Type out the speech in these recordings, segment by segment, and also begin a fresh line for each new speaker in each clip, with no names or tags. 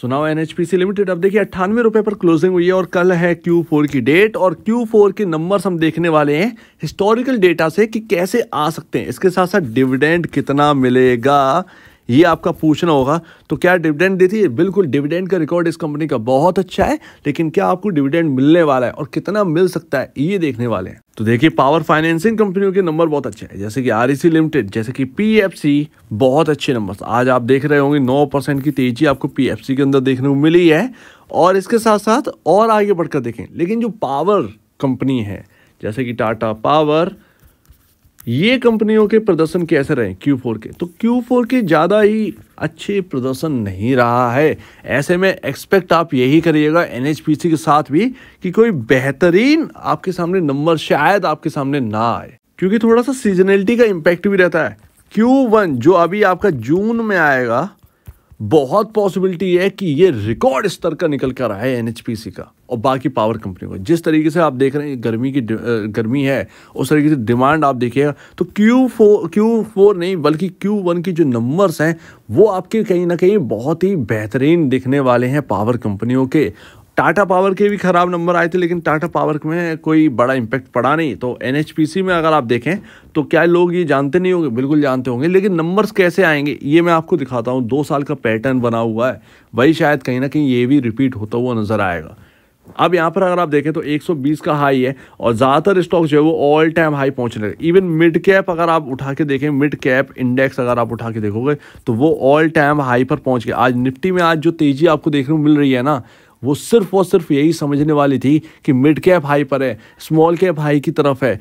so now NHPC limited अब देखिए अट्ठानवे रुपए पर क्लोजिंग हुई है और कल है क्यू फोर की डेट और क्यू फोर के नंबर्स हम देखने वाले हैं हिस्टोरिकल डेटा से कि कैसे आ सकते हैं इसके साथ साथ डिविडेंड कितना मिलेगा ये आपका पूछना होगा तो क्या डिविडेंड देती है बिल्कुल डिविडेंड का रिकॉर्ड इस कंपनी का बहुत अच्छा है लेकिन क्या आपको डिविडेंड मिलने वाला है और कितना मिल सकता है ये देखने वाले हैं तो देखिए पावर फाइनेंसिंग कंपनियों के नंबर बहुत अच्छे हैं जैसे कि आर लिमिटेड e जैसे कि पी बहुत अच्छे नंबर आज आप देख रहे होंगे नौ परसेंट की तेजी आपको पी के अंदर देखने को मिली है और इसके साथ साथ और आगे बढ़कर देखें लेकिन जो पावर कंपनी है जैसे कि टाटा पावर ये कंपनियों के प्रदर्शन कैसे रहे Q4 के तो Q4 के ज़्यादा ही अच्छे प्रदर्शन नहीं रहा है ऐसे में एक्सपेक्ट आप यही करिएगा एन के साथ भी कि कोई बेहतरीन आपके सामने नंबर शायद आपके सामने ना आए क्योंकि थोड़ा सा सीजनलिटी का इम्पैक्ट भी रहता है Q1 जो अभी आपका जून में आएगा बहुत पॉसिबिलिटी है कि ये रिकॉर्ड स्तर का निकल कर आए एन का और बाकी पावर कंपनी को जिस तरीके से आप देख रहे हैं गर्मी की गर्मी है उस तरीके से डिमांड आप देखिएगा तो क्यू फोर क्यू फोर नहीं बल्कि क्यू वन की जो नंबर्स हैं वो आपके कहीं ना कहीं बहुत ही बेहतरीन दिखने वाले हैं पावर कंपनियों के टाटा पावर के भी ख़राब नंबर आए थे लेकिन टाटा पावर में कोई बड़ा इम्पैक्ट पड़ा नहीं तो एन में अगर आप देखें तो क्या लोग ये जानते नहीं होंगे बिल्कुल जानते होंगे लेकिन नंबर्स कैसे आएंगे ये मैं आपको दिखाता हूँ दो साल का पैटर्न बना हुआ है वही शायद कहीं ना कहीं ये भी रिपीट होता हुआ नज़र आएगा अब यहाँ पर अगर आप देखें तो 120 का हाई है और ज़्यादातर स्टॉक जो है वो ऑल टाइम हाई पहुँचने लगे इवन मिड कैप अगर आप उठा के देखें मिड कैप इंडेक्स अगर आप उठा के देखोगे तो वो ऑल टाइम हाई पर पहुँच गया आज निफ्टी में आज जो तेज़ी आपको देखने को मिल रही है ना वो सिर्फ और सिर्फ यही समझने वाली थी कि मिड कैप हाई पर है स्मॉल कैप हाई की तरफ है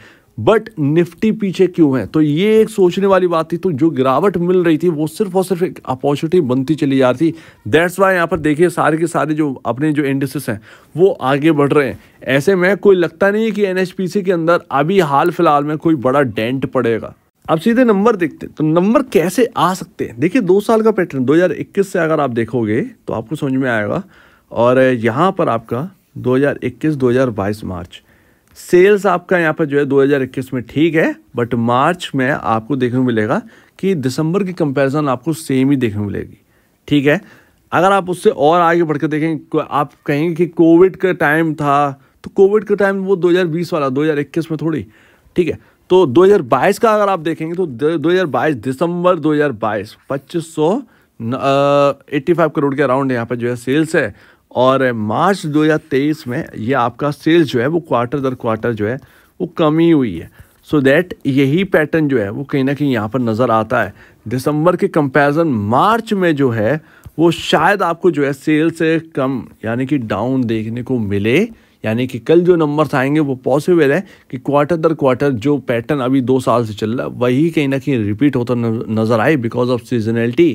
बट निफ्टी पीछे क्यों है तो ये एक सोचने वाली बात थी तो जो गिरावट मिल रही थी वो सिर्फ और सिर्फ एक अपॉर्चुनिटी बनती चली जा रही थी दैट्स वाई यहाँ पर देखिए सारे के सारे जो अपने जो इंडस्ट्रीज हैं वो आगे बढ़ रहे हैं ऐसे में कोई लगता नहीं है कि एन के अंदर अभी हाल फिलहाल में कोई बड़ा डेंट पड़ेगा अब सीधे नंबर देखते हैं तो नंबर कैसे आ सकते हैं देखिए दो साल का पैटर्न 2021 से अगर आप देखोगे तो आपको समझ में आएगा और यहाँ पर आपका 2021-2022 मार्च सेल्स आपका यहाँ पर जो है 2021 में ठीक है बट मार्च में आपको देखने को मिलेगा कि दिसंबर की कंपैरिजन आपको सेम ही देखने को मिलेगी ठीक है अगर आप उससे और आगे बढ़ कर देखें आप कहेंगे कि कोविड का टाइम था तो कोविड का टाइम वो 2020 वाला 2021 में थोड़ी ठीक है तो 2022 का अगर आप देखेंगे तो 2022 दिसंबर 2022 पच्चीस सौ एट्टी फाइव करोड़ के अराउंड यहाँ पर जो है सेल्स है और मार्च 2023 में ये आपका सेल्स जो है वो क्वार्टर दर क्वार्टर जो है वो कमी हुई है सो so दैट यही पैटर्न जो है वो कहीं ना कहीं यहाँ पर नज़र आता है दिसंबर के कंपैरिजन मार्च में जो है वो शायद आपको जो है सेल से कम यानी कि डाउन देखने को मिले यानी कि कल जो नंबर्स आएंगे वो पॉसिबल है कि क्वार्टर दर क्वार्टर जो पैटर्न अभी दो साल से चल रहा है वही कहीं ना कहीं रिपीट होता नज़र आए बिकॉज ऑफ सीजनैलिटी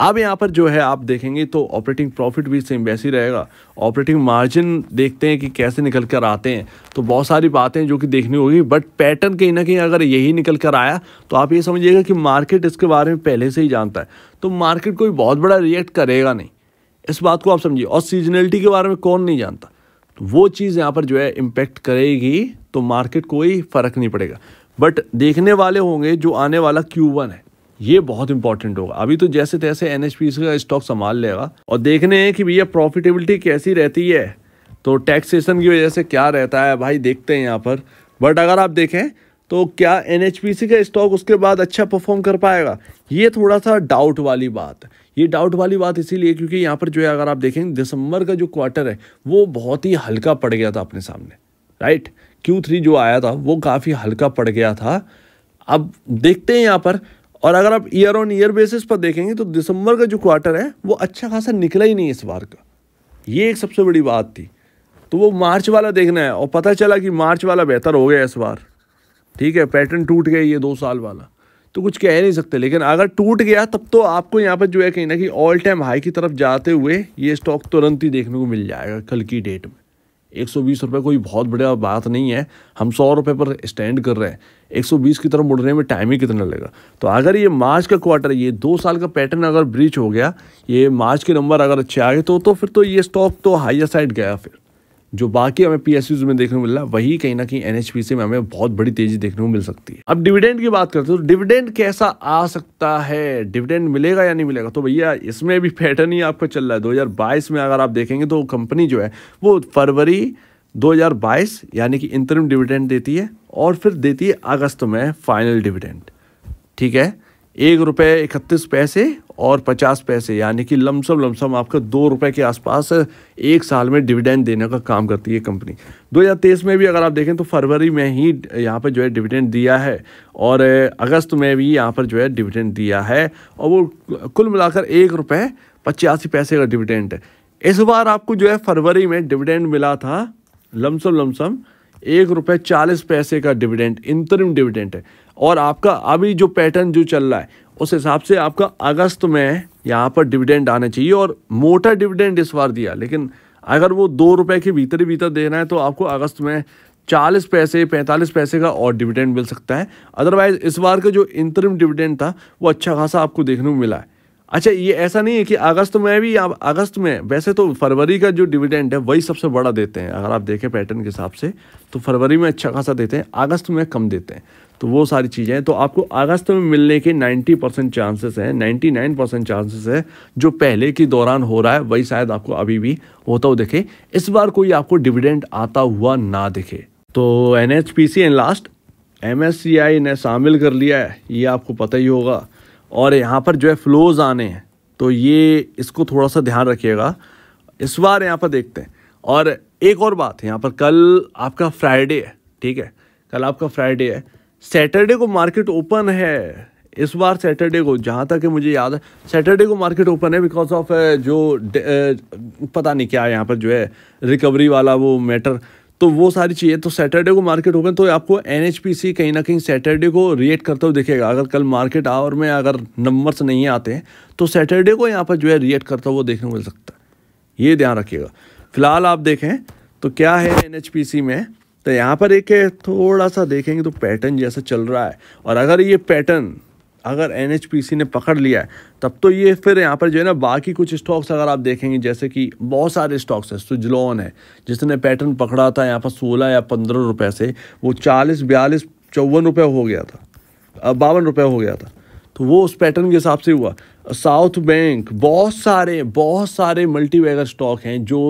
अब यहाँ पर जो है आप देखेंगे तो ऑपरेटिंग प्रॉफिट भी सेम वैसे ही रहेगा ऑपरेटिंग मार्जिन देखते हैं कि कैसे निकल कर आते हैं तो बहुत सारी बातें जो कि देखनी होगी बट पैटर्न कहीं ना कहीं अगर यही निकल कर आया तो आप ये समझिएगा कि मार्केट इसके बारे में पहले से ही जानता है तो मार्केट कोई बहुत बड़ा रिएक्ट करेगा नहीं इस बात को आप समझिए और सीजनलिटी के बारे में कौन नहीं जानता तो वो चीज़ यहाँ पर जो है इम्पेक्ट करेगी तो मार्केट कोई फ़र्क नहीं पड़ेगा बट देखने वाले होंगे जो आने वाला क्यू है ये बहुत इंपॉर्टेंट होगा अभी तो जैसे तैसे एन का स्टॉक संभाल लेगा और देखने हैं कि भैया प्रॉफिटेबिलिटी कैसी रहती है तो टैक्सेशन की वजह से क्या रहता है भाई देखते हैं यहाँ पर बट अगर आप देखें तो क्या एन का स्टॉक उसके बाद अच्छा परफॉर्म कर पाएगा ये थोड़ा सा डाउट वाली बात ये डाउट वाली बात इसीलिए क्योंकि यहाँ पर जो है अगर आप देखें दिसंबर का जो क्वार्टर है वो बहुत ही हल्का पड़ गया था अपने सामने राइट क्यू थ्री जो आया था वो काफ़ी हल्का पड़ गया था अब देखते हैं यहाँ पर और अगर आप ईयर ऑन ईयर बेसिस पर देखेंगे तो दिसंबर का जो क्वार्टर है वो अच्छा खासा निकला ही नहीं इस बार का ये एक सबसे बड़ी बात थी तो वो मार्च वाला देखना है और पता चला कि मार्च वाला बेहतर हो गया इस बार ठीक है पैटर्न टूट गया ये दो साल वाला तो कुछ कह नहीं सकते लेकिन अगर टूट गया तब तो आपको यहाँ पर जो है कहीं ना कि ऑल टाइम हाई की तरफ जाते हुए ये स्टॉक तुरंत ही देखने को मिल जाएगा कल की डेट में एक सौ बीस रुपये कोई बहुत बड़ा बात नहीं है हम सौ रुपये पर स्टैंड कर रहे हैं 120 की तरफ मुड़ने में टाइम ही कितना लगेगा तो अगर ये मार्च का क्वार्टर ये दो साल का पैटर्न अगर ब्रीच हो गया ये मार्च के नंबर अगर अच्छे आ गए तो तो फिर तो ये स्टॉक तो हाइयर साइड गया फिर जो बाकी हमें पी में देखने को मिल रहा है वही कहीं ना कहीं एन में हमें बहुत बड़ी तेजी देखने को मिल सकती है अब डिविडेंड की बात करते हो तो डिविडेंड कैसा आ सकता है डिविडेंड मिलेगा या नहीं मिलेगा तो भैया इसमें भी पैटर्न ही आपका चल रहा है दो में अगर आप देखेंगे तो कंपनी जो है वो फरवरी 2022 यानी कि इंतरिम डिविडेंड देती है और फिर देती है अगस्त में फाइनल डिविडेंड ठीक है एक रुपये इकतीस पैसे और पचास पैसे यानी कि लमसम लमसम आपका दो रुपये के आसपास एक साल में डिविडेंड देने का काम करती है कंपनी 2023 में भी अगर आप देखें तो फरवरी में ही यहाँ पर जो है डिविडेंड दिया है और अगस्त में भी यहाँ पर जो है डिविडेंड दिया है और वो कुल मिलाकर एक रुपये पचासी पैसे का डिविडेंड है इस बार आपको जो है फरवरी में डिविडेंड मिला था लमसम लमसम एक रुपये चालीस पैसे का डिविडेंड इंतरिम डिविडेंड है और आपका अभी जो पैटर्न जो चल रहा है उस हिसाब से आपका अगस्त में यहाँ पर डिविडेंड आना चाहिए और मोटा डिविडेंड इस बार दिया लेकिन अगर वो दो रुपये के भीतर ही भीतर देना है तो आपको अगस्त में चालीस पैसे पैंतालीस पैसे का और डिविडेंड मिल सकता है अदरवाइज़ इस बार का जो इंतरिम डिविडेंड था वो अच्छा खासा आपको देखने को मिला है अच्छा ये ऐसा नहीं है कि अगस्त में भी आप अगस्त में वैसे तो फरवरी का जो डिविडेंड है वही सबसे बड़ा देते हैं अगर आप देखें पैटर्न के हिसाब से तो फरवरी में अच्छा खासा देते हैं अगस्त में कम देते हैं तो वो सारी चीज़ें हैं तो आपको अगस्त में मिलने के 90 परसेंट चांसेस हैं 99 परसेंट चांसेस है जो पहले के दौरान हो रहा है वही शायद आपको अभी भी होता हुआ दिखे इस बार कोई आपको डिविडेंड आता हुआ ना दिखे तो N H P C and last M C I ने शामिल कर लिया है ये आपको पता ही होगा और यहाँ पर जो है फ्लोज़ आने हैं तो ये इसको थोड़ा सा ध्यान रखिएगा इस बार यहाँ पर देखते हैं और एक और बात है यहाँ पर कल आपका फ्राइडे है ठीक है कल आपका फ्राइडे है सैटरडे को मार्केट ओपन है इस बार सैटरडे को जहाँ तक मुझे याद है सैटरडे को मार्केट ओपन है बिकॉज ऑफ जो पता नहीं क्या है यहाँ पर जो है रिकवरी वाला वो मैटर तो वो सारी चीज़ें तो सैटरडे को मार्केट ओपन तो आपको एन कहीं ना कहीं सैटरडे को रिएक्ट करता हुआ दिखेगा अगर कल मार्केट आवर में अगर नंबर्स नहीं आते हैं तो सैटरडे को यहाँ पर जो है रिएक्ट करता हुआ देखने को मिल सकता है ये ध्यान रखिएगा फिलहाल आप देखें तो क्या है एन में तो यहाँ पर एक थोड़ा सा देखेंगे तो पैटर्न जैसा चल रहा है और अगर ये पैटर्न अगर एन ने पकड़ लिया है तब तो ये फिर यहाँ पर जो है ना बाकी कुछ स्टॉक्स अगर आप देखेंगे जैसे कि बहुत सारे स्टॉक्स हैं सुजलॉन है जिसने पैटर्न पकड़ा था यहाँ पर सोलह या पंद्रह रुपये से वो चालीस बयालीस चौवन रुपये हो गया था बावन रुपये हो गया था तो वो उस पैटर्न के हिसाब से हुआ साउथ बैंक बहुत सारे बहुत सारे मल्टी स्टॉक हैं जो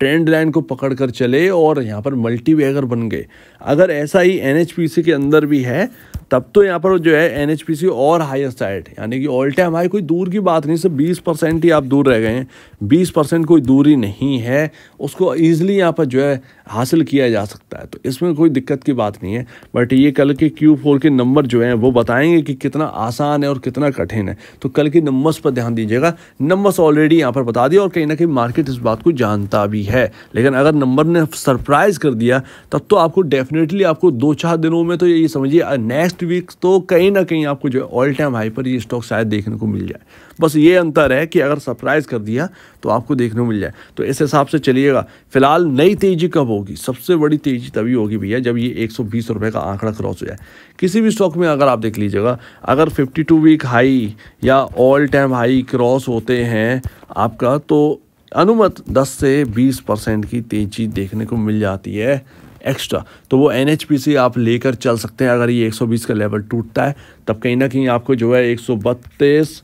ट्रेंड लाइन को पकड़ कर चले और यहाँ पर मल्टी बन गए अगर ऐसा ही एन के अंदर भी है तब तो यहाँ पर जो है एन और हाईएस्ट हाइट यानी कि ऑल टाइम हाई कोई दूर की बात नहीं सिर्फ बीस परसेंट ही आप दूर रह गए हैं बीस परसेंट कोई दूरी नहीं है उसको ईजिली यहाँ पर जो है हासिल किया जा सकता है तो इसमें कोई दिक्कत की बात नहीं है बट ये कल के क्यू फोर के नंबर जो हैं वो बताएंगे कि कितना आसान है और कितना कठिन है तो कल के नंबर्स पर ध्यान दीजिएगा नंबर्स ऑलरेडी यहाँ पर बता दिया और कहीं ना कहीं मार्केट इस बात को जानता भी है लेकिन अगर नंबर ने सरप्राइज़ कर दिया तब तो आपको डेफ डेफिनेटली आपको दो चार दिनों में तो ये समझिए नेक्स्ट वीक तो कहीं ना कहीं आपको जो है ऑल टाइम हाई पर ये स्टॉक शायद देखने को मिल जाए बस ये अंतर है कि अगर सरप्राइज़ कर दिया तो आपको देखने को मिल जाए तो इस हिसाब से चलिएगा फिलहाल नई तेज़ी कब होगी सबसे बड़ी तेज़ी तभी होगी भैया जब ये एक रुपए का आंकड़ा क्रॉस हो जाए किसी भी स्टॉक में अगर आप देख लीजिएगा अगर फिफ्टी वीक हाई या ऑल टाइम हाई क्रॉस होते हैं आपका तो अनुमत 10 से 20 परसेंट की तेज़ी देखने को मिल जाती है एक्स्ट्रा तो वो एन से आप लेकर चल सकते हैं अगर ये 120 का लेवल टूटता है तब कहीं ना कहीं आपको जो है एक सौ बत्तीस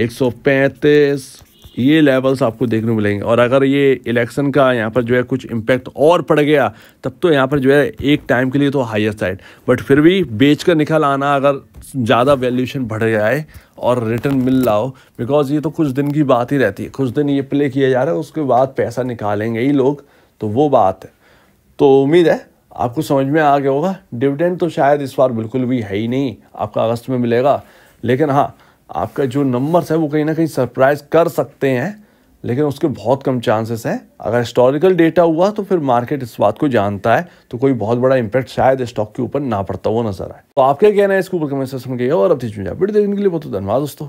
एक सौ पैंतीस ये लेवल्स आपको देखने को मिलेंगे और अगर ये इलेक्शन का यहाँ पर जो है कुछ इम्पैक्ट और पड़ गया तब तो यहाँ पर जो है एक टाइम के लिए तो हाइस्ट साइड बट फिर भी बेच कर निकल आना अगर ज़्यादा वैल्यूशन बढ़ जाए और रिटर्न मिल लाओ बिकॉज ये तो कुछ दिन की बात ही रहती है कुछ दिन ये प्ले किया जा रहा है उसके बाद पैसा निकालेंगे ही लोग तो वो बात है तो उम्मीद है आपको समझ में आ गया होगा डिविडेंड तो शायद इस बार बिल्कुल भी है ही नहीं आपका अगस्त में मिलेगा लेकिन हाँ आपका जो नंबर्स है वो कहीं ना कहीं सरप्राइज कर सकते हैं लेकिन उसके बहुत कम चांसेस हैं अगर हिस्टोरिकल डेटा हुआ तो फिर मार्केट इस बात को जानता है तो कोई बहुत बड़ा इंपैक्ट शायद स्टॉक के ऊपर ना पड़ता हुआ नजर आए तो आपका कहना है इसके ऊपर कमेंट सेक्शन में और अब देखने के लिए बहुत धन्यवाद दोस्तों